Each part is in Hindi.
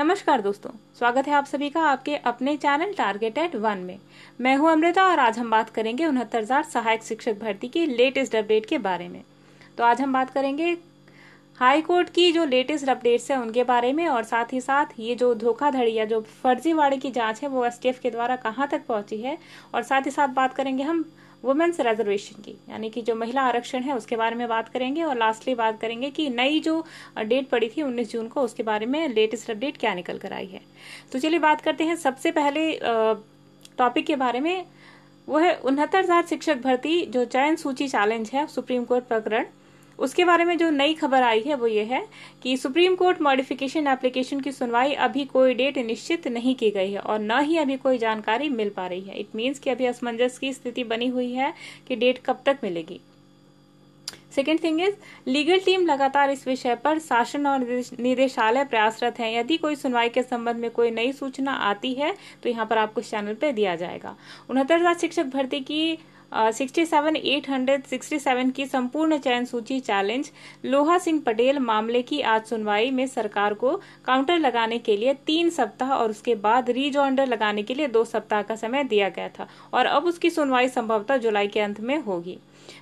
नमस्कार दोस्तों स्वागत है आप सभी का आपके अपने चैनल टारगेट एट वन में मैं हूं अमृता और आज हम बात करेंगे उनहत्तर हजार सहायक शिक्षक भर्ती की लेटेस्ट अपडेट के बारे में तो आज हम बात करेंगे हाई कोर्ट की जो लेटेस्ट अपडेट्स है उनके बारे में और साथ ही साथ ये जो धोखाधड़ी या जो फर्जीवाड़े की जाँच है वो एस के द्वारा कहाँ तक पहुँची है और साथ ही साथ बात करेंगे हम वुमेन्स रिजर्वेशन की यानी कि जो महिला आरक्षण है उसके बारे में बात करेंगे और लास्टली बात करेंगे कि नई जो डेट पड़ी थी 19 जून को उसके बारे में लेटेस्ट अपडेट क्या निकल कर आई है तो चलिए बात करते हैं सबसे पहले टॉपिक के बारे में वो है उनहत्तर शिक्षक भर्ती जो चयन सूची चैलेंज है सुप्रीम कोर्ट प्रकरण उसके बारे में जो नई खबर आई है वो ये है कि सुप्रीम कोर्ट मॉडिफिकेशन एप्लीकेशन की सुनवाई अभी कोई डेट निश्चित नहीं की गई है और न ही अभी कोई जानकारी मिल पा रही है इट मीन्स कि अभी असमंजस की स्थिति बनी हुई है कि डेट कब तक मिलेगी second thing is legal team लगातार इस विषय पर शासन और निदेशालय प्रयासरत है यदि कोई सुनवाई के संबंध में कोई नई सूचना आती है तो यहाँ पर आपको इस चैनल पर दिया जाएगा उनहत्तर शिक्षक भर्ती की सिक्सटी सेवन एट हंड्रेड की संपूर्ण चयन सूची चैलेंज लोहा सिंह पटेल मामले की आज सुनवाई में सरकार को काउंटर लगाने के लिए तीन सप्ताह और उसके बाद रीजॉइंडर लगाने के लिए दो सप्ताह का समय दिया गया था और अब उसकी सुनवाई संभवतः जुलाई के अंत में होगी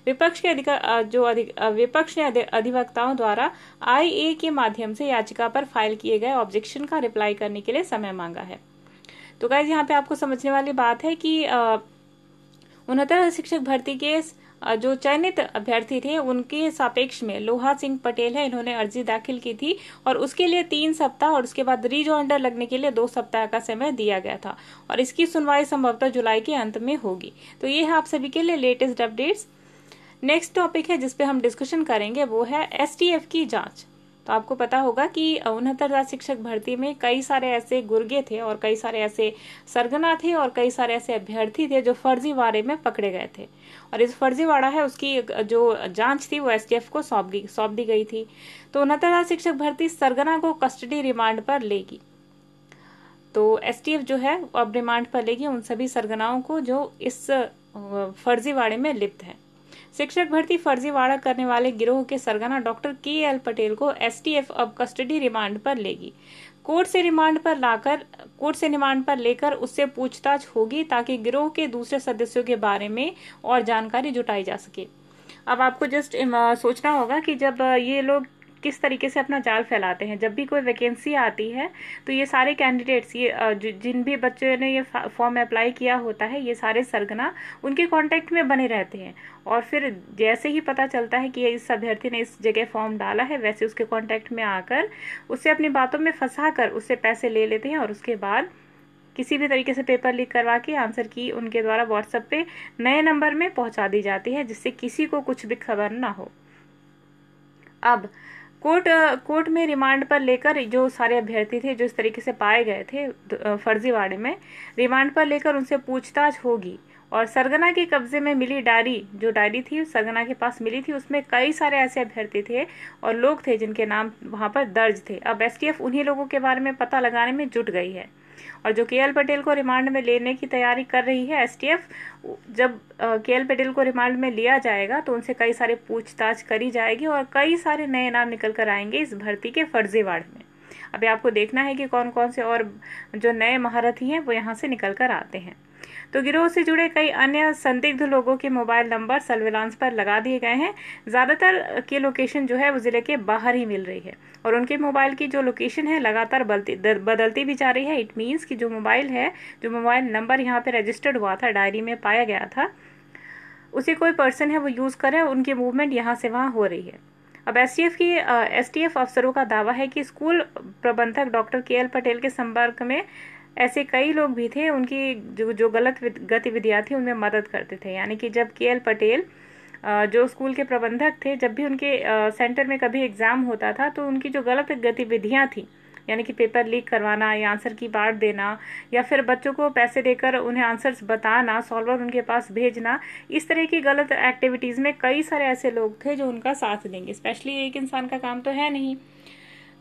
विपक्ष के अधिकार जो अधिक, विपक्ष ने अधिवक्ताओं द्वारा ए के माध्यम से याचिका पर फाइल किए गए ऑब्जेक्शन का रिप्लाई करने के लिए समय मांगा है तो गाइज यहाँ पे आपको समझने वाली बात है कि आ, उनहत्तर शिक्षक भर्ती के जो चयनित अभ्यर्थी थे उनके सापेक्ष में लोहा सिंह पटेल है इन्होंने अर्जी दाखिल की थी और उसके लिए तीन सप्ताह और उसके बाद रीजॉइंडर लगने के लिए दो सप्ताह का समय दिया गया था और इसकी सुनवाई संभवतः जुलाई के अंत में होगी तो ये है आप सभी के लिए लेटेस्ट अपडेट्स नेक्स्ट टॉपिक है जिसपे हम डिस्कशन करेंगे वो है एस की जांच तो आपको पता होगा कि उनहत्तर हजार शिक्षक भर्ती में कई सारे ऐसे गुर्गे थे और कई सारे ऐसे सरगना थे और कई सारे ऐसे अभ्यर्थी थे जो फर्जीवाड़े में पकड़े गए थे और इस फर्जीवाड़ा है उसकी जो जांच थी वो एसटीएफ को सौंप दी सौंप दी गई थी तो उनहत्तर हजार शिक्षक भर्ती सरगना को कस्टडी रिमांड पर लेगी तो एस जो है अब रिमांड पर लेगी उन सभी सरगनाओं को जो इस फर्जीवाड़े में लिप्त है शिक्षक भर्ती फर्जीवाड़ा करने वाले गिरोह के सरगना डॉक्टर के एल पटेल को एस अब कस्टडी रिमांड पर लेगी कोर्ट से रिमांड पर लाकर कोर्ट से रिमांड पर लेकर उससे पूछताछ होगी ताकि गिरोह के दूसरे सदस्यों के बारे में और जानकारी जुटाई जा सके अब आपको जस्ट सोचना होगा कि जब ये लोग किस तरीके से अपना जाल फैलाते हैं जब भी कोई वैकेंसी आती है तो ये सारे कैंडिडेट्स ये जिन भी बच्चों ने ये फॉर्म अप्लाई किया होता है ये सारे सरगना उनके कांटेक्ट में बने रहते हैं और फिर जैसे ही पता चलता है कि इस अभ्यर्थी ने इस जगह फॉर्म डाला है वैसे उसके कॉन्टैक्ट में आकर उसे अपनी बातों में फंसा कर उससे पैसे ले लेते हैं और उसके बाद किसी भी तरीके से पेपर लीक करवा के आंसर की उनके द्वारा व्हाट्सएप पे नए नंबर में पहुंचा दी जाती है जिससे किसी को कुछ भी खबर ना हो अब कोर्ट कोर्ट में रिमांड पर लेकर जो सारे अभ्यर्थी थे जो इस तरीके से पाए गए थे फर्जीवाड़े में रिमांड पर लेकर उनसे पूछताछ होगी और सरगना के कब्जे में मिली डायरी जो डायरी थी सरगना के पास मिली थी उसमें कई सारे ऐसे अभ्यर्थी थे और लोग थे जिनके नाम वहां पर दर्ज थे अब एसटीएफ उन्हीं लोगों के बारे में पता लगाने में जुट गई है और जो के पटेल को रिमांड में लेने की तैयारी कर रही है एस जब के पटेल को रिमांड में लिया जाएगा तो उनसे कई सारे पूछताछ करी जाएगी और कई सारे नए नाम निकल कर आएंगे इस भर्ती के फर्जीवाड़ में अभी आपको देखना है कि कौन कौन से और जो नए महारथी हैं वो यहाँ से निकल कर आते हैं तो गिरोह से जुड़े कई अन्य संदिग्ध लोगों के मोबाइल नंबर सर्विलांस पर लगा दिए गए हैं ज़्यादातर के लोकेशन जो है वो ज़िले के बाहर ही मिल रही है और उनके मोबाइल की जो लोकेशन है लगातार बदलती भी जा रही है इट मीन्स कि जो मोबाइल है जो मोबाइल नंबर यहाँ पर रजिस्टर्ड हुआ था डायरी में पाया गया था उसे कोई पर्सन है वो यूज़ करें उनकी मूवमेंट यहाँ से वहाँ हो रही है अब एस की एस अफसरों का दावा है कि स्कूल प्रबंधक डॉक्टर के एल पटेल के संपर्क में ऐसे कई लोग भी थे उनकी जो जो गलत गतिविधियाँ थी उनमें मदद करते थे यानी कि जब के एल पटेल जो स्कूल के प्रबंधक थे जब भी उनके सेंटर में कभी एग्ज़ाम होता था तो उनकी जो गलत गतिविधियाँ थीं यानी कि पेपर लीक करवाना या आंसर की पार्ट देना या फिर बच्चों को पैसे देकर उन्हें आंसर्स बताना सॉल्वर उनके पास भेजना इस तरह की गलत एक्टिविटीज़ में कई सारे ऐसे लोग थे जो उनका साथ देंगे स्पेशली एक इंसान का काम तो है नहीं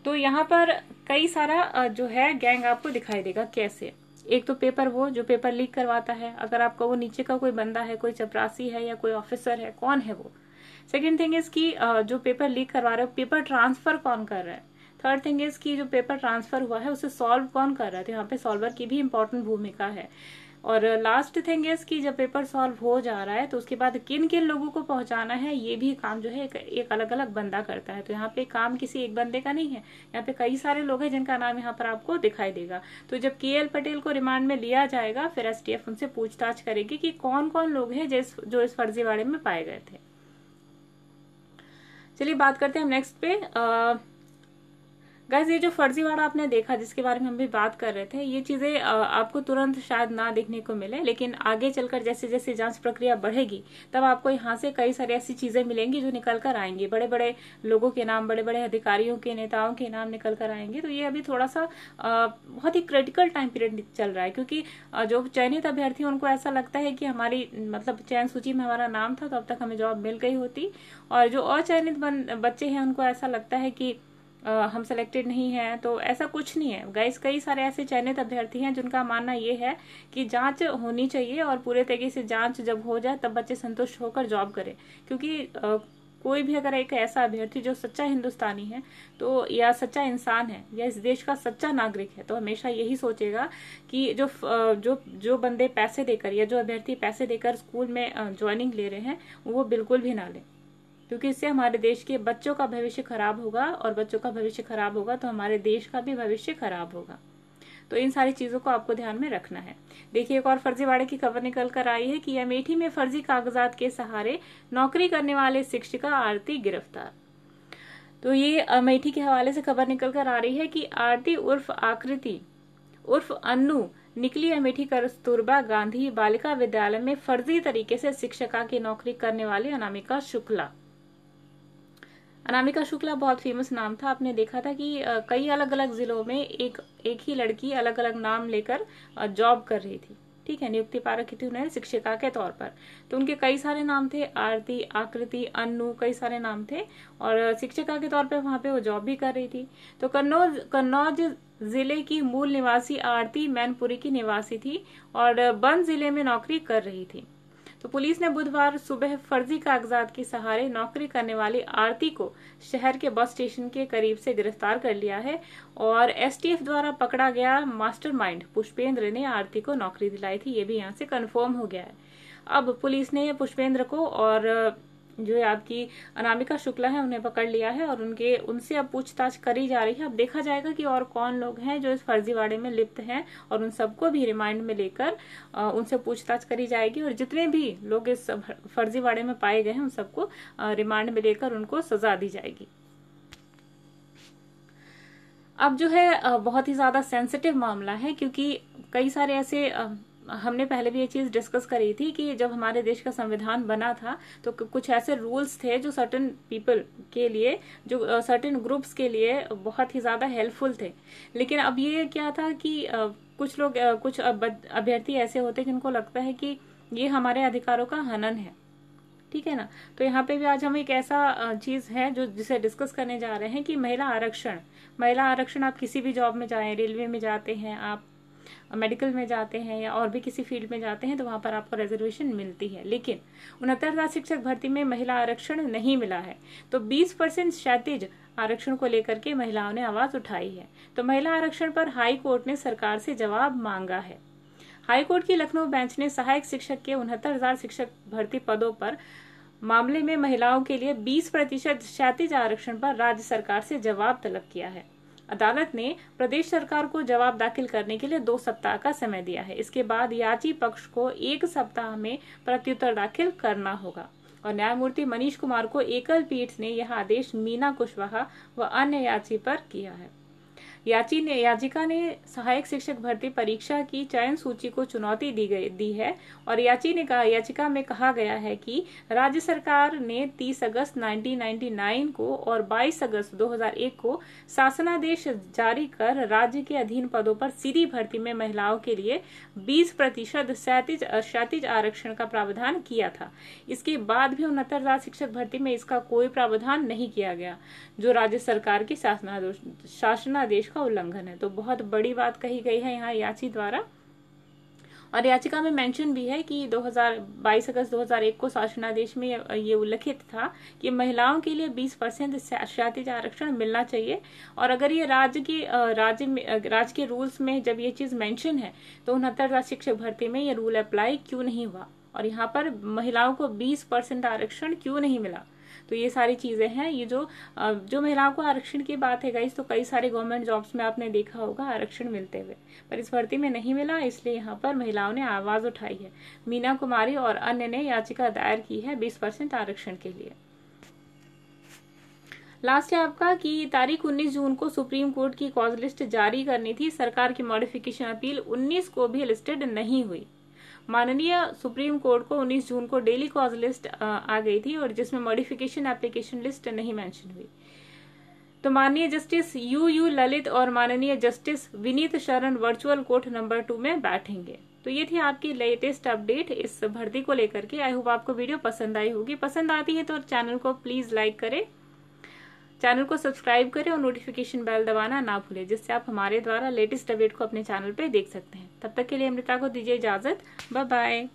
तो यहाँ पर कई सारा जो है गैंग आपको दिखाई देगा कैसे एक तो पेपर वो जो पेपर लीक करवाता है अगर आपका वो नीचे का कोई बंदा है कोई चपरासी है या कोई ऑफिसर है कौन है वो सेकेंड थिंग इज कि जो पेपर लीक करवा रहे हो पेपर ट्रांसफर कौन कर रहा है थर्ड थिंग इज कि जो पेपर ट्रांसफर हुआ है उसे सॉल्व कौन कर रहा है तो यहाँ पे सॉल्वर की भी इम्पोर्टेंट भूमिका है और लास्ट थिंग इज कि जब पेपर सॉल्व हो जा रहा है तो उसके बाद किन किन लोगों को पहुंचाना है ये भी काम जो है एक, एक अलग अलग बंदा करता है तो यहाँ पे काम किसी एक बंदे का नहीं है यहाँ पे कई सारे लोग हैं जिनका नाम यहाँ पर आपको दिखाई देगा तो जब के एल पटेल को रिमांड में लिया जाएगा फिर एस उनसे पूछताछ करेगी कि कौन कौन लोग है जिस जो इस फर्जीवाड़े में पाए गए थे चलिए बात करते हैं हम नेक्स्ट पे आ, गैस ये जो फर्जीवाड़ा आपने देखा जिसके बारे में हम भी बात कर रहे थे ये चीजें आपको तुरंत शायद ना देखने को मिले लेकिन आगे चलकर जैसे जैसे जांच प्रक्रिया बढ़ेगी तब आपको यहाँ से कई सारी ऐसी चीजें मिलेंगी जो निकल कर आएंगी बड़े बड़े लोगों के नाम बड़े बड़े अधिकारियों के नेताओं के नाम निकल कर आएंगे तो ये अभी थोड़ा सा बहुत ही क्रिटिकल टाइम पीरियड चल रहा है क्योंकि जो चयनित अभ्यर्थी उनको ऐसा लगता है कि हमारी मतलब चयन सूची में हमारा नाम था तो अब तक हमें जॉब मिल गई होती और जो अचयनित बच्चे हैं उनको ऐसा लगता है कि हम सेलेक्टेड नहीं हैं तो ऐसा कुछ नहीं है गाइस कई सारे ऐसे चयनित अभ्यर्थी हैं जिनका मानना ये है कि जांच होनी चाहिए और पूरे तरीके से जांच जब हो जाए तब बच्चे संतुष्ट होकर जॉब करें क्योंकि आ, कोई भी अगर एक ऐसा अभ्यर्थी जो सच्चा हिंदुस्तानी है तो या सच्चा इंसान है या इस देश का सच्चा नागरिक है तो हमेशा यही सोचेगा कि जो जो जो बंदे पैसे देकर या जो अभ्यर्थी पैसे देकर स्कूल में ज्वाइनिंग ले रहे हैं वो बिल्कुल भी ना लें क्योंकि इससे हमारे देश के बच्चों का भविष्य खराब होगा और बच्चों का भविष्य खराब होगा तो हमारे देश का भी भविष्य खराब होगा तो इन सारी चीजों को आपको ध्यान में रखना है देखिए एक और फर्जीवाड़े की खबर निकल कर आई है कि अमेठी में फर्जी कागजात के सहारे नौकरी करने वाले शिक्षिका आरती गिरफ्तार तो ये अमेठी के हवाले से खबर निकल कर आ रही है कि आरती उर्फ आकृति उर्फ अन्नू निकली अमेठी कस्तूरबा गांधी बालिका विद्यालय में फर्जी तरीके से शिक्षिका की नौकरी करने वाली अनामिका शुक्ला अनामिका शुक्ला बहुत फेमस नाम था आपने देखा था कि कई अलग अलग जिलों में एक एक ही लड़की अलग अलग नाम लेकर जॉब कर रही थी ठीक है नियुक्ति पारक की थी उन्हें शिक्षिका के तौर पर तो उनके कई सारे नाम थे आरती आकृति अन्नू कई सारे नाम थे और शिक्षिका के तौर पर वहां पे वो जॉब भी कर रही थी तो कन्नौज कन्नौज जिले की मूल निवासी आरती मैनपुरी की निवासी थी और बन जिले में नौकरी कर रही थी तो पुलिस ने बुधवार सुबह फर्जी कागजात के सहारे नौकरी करने वाली आरती को शहर के बस स्टेशन के करीब से गिरफ्तार कर लिया है और एसटीएफ द्वारा पकड़ा गया मास्टरमाइंड पुष्पेंद्र ने आरती को नौकरी दिलाई थी ये भी यहाँ से कन्फर्म हो गया है अब पुलिस ने पुष्पेंद्र को और जो है आपकी अनामिका शुक्ला है उन्हें पकड़ लिया है और उनके उनसे अब पूछताछ करी जा रही है अब देखा जाएगा कि और कौन लोग हैं जो इस फर्जीवाड़े में लिप्त हैं और उन सबको भी रिमांड में लेकर उनसे पूछताछ करी जाएगी और जितने भी लोग इस फर्जीवाड़े में पाए गए हैं उन सबको रिमांड में लेकर उनको सजा दी जाएगी अब जो है बहुत ही ज्यादा सेंसिटिव मामला है क्योंकि कई सारे ऐसे हमने पहले भी ये चीज़ डिस्कस करी थी कि जब हमारे देश का संविधान बना था तो कुछ ऐसे रूल्स थे जो सर्टन पीपल के लिए जो सर्टन ग्रुप्स के लिए बहुत ही ज़्यादा हेल्पफुल थे लेकिन अब ये क्या था कि कुछ लोग कुछ अभ्यर्थी ऐसे होते जिनको लगता है कि ये हमारे अधिकारों का हनन है ठीक है ना तो यहाँ पे भी आज हम एक ऐसा चीज है जो जिसे डिस्कस करने जा रहे हैं कि महिला आरक्षण महिला आरक्षण आप किसी भी जॉब में जाए रेलवे में जाते हैं आप मेडिकल में जाते हैं या और भी किसी फील्ड में जाते हैं तो वहाँ पर आपको रिजर्वेशन मिलती है लेकिन उनहत्तर हज़ार शिक्षक भर्ती में महिला आरक्षण नहीं मिला है तो बीस परसेंट क्षतिज आरक्षण को लेकर के महिलाओं ने आवाज़ उठाई है तो महिला आरक्षण पर हाई कोर्ट ने सरकार से जवाब मांगा है हाई कोर्ट की लखनऊ बेंच ने सहायक शिक्षक के उनहत्तर हजार शिक्षक भर्ती पदों पर मामले में महिलाओं के लिए 20 प्रतिशत क्षतिज आरक्षण पर राज्य सरकार से जवाब तलब किया है अदालत ने प्रदेश सरकार को जवाब दाखिल करने के लिए दो सप्ताह का समय दिया है इसके बाद याची पक्ष को एक सप्ताह में प्रत्युत्तर दाखिल करना होगा और न्यायमूर्ति मनीष कुमार को एकल पीठ ने यह आदेश मीना कुशवाहा व अन्य याची पर किया है याची ने याचिका ने सहायक शिक्षक भर्ती परीक्षा की चयन सूची को चुनौती दी गई दी है और याची ने कहा याचिका में कहा गया है कि राज्य सरकार ने 30 अगस्त 1999 को और 22 अगस्त 2001 को शासनादेश जारी कर राज्य के अधीन पदों पर सीधी भर्ती में महिलाओं के लिए 20 प्रतिशत क्षतिज आरक्षण का प्रावधान किया था इसके बाद भी उनहत्तर हजार शिक्षक भर्ती में इसका कोई प्रावधान नहीं किया गया जो राज्य सरकार के शासनादेश शासनादेश का उल्लंघन है तो बहुत बड़ी बात कही गई है यहाँ याची द्वारा और याचिका में मेंशन भी है कि 2022 अगस्त 2001 को शासनादेश में ये उल्लिखित था कि महिलाओं के लिए 20 परसेंट शातिज आरक्षण मिलना चाहिए और अगर ये राज्य के राज्य में राज्य के रूल्स में जब ये चीज़ मेंशन है तो उनहत्तर शिक्षक भर्ती में ये रूल अप्लाई क्यों नहीं हुआ और यहाँ पर महिलाओं को 20 परसेंट आरक्षण क्यों नहीं मिला तो ये सारी चीज़ें हैं ये जो जो महिलाओं को आरक्षण की बात है गाइस तो कई सारे गवर्नमेंट जॉब्स में आपने देखा होगा आरक्षण मिलते हुए पर इस भर्ती में नहीं मिला इसलिए यहाँ पर महिलाओं ने आवाज़ उठाई है मीना कुमारी और अन्य ने याचिका दायर की है बीस आरक्षण के लिए लास्ट है आपका कि तारीख 19 जून को सुप्रीम कोर्ट की कॉज लिस्ट जारी करनी थी सरकार की मॉडिफिकेशन अपील 19 को भी लिस्टेड नहीं हुई माननीय सुप्रीम कोर्ट को 19 जून को डेली कॉज लिस्ट आ गई थी और जिसमें मॉडिफिकेशन एप्लीकेशन लिस्ट नहीं मेंशन हुई तो माननीय जस्टिस यू यू ललित और माननीय जस्टिस विनीत शरण वर्चुअल कोर्ट नंबर टू में बैठेंगे तो ये थी आपकी लेटेस्ट अपडेट इस भर्ती को लेकर के आई होप आपको वीडियो पसंद आई होगी पसंद आती है तो चैनल को प्लीज लाइक करें चैनल को सब्सक्राइब करें और नोटिफिकेशन बेल दबाना ना भूलें जिससे आप हमारे द्वारा लेटेस्ट अपडेट को अपने चैनल पर देख सकते हैं तब तक के लिए अमृता को दीजिए इजाजत बाय बाय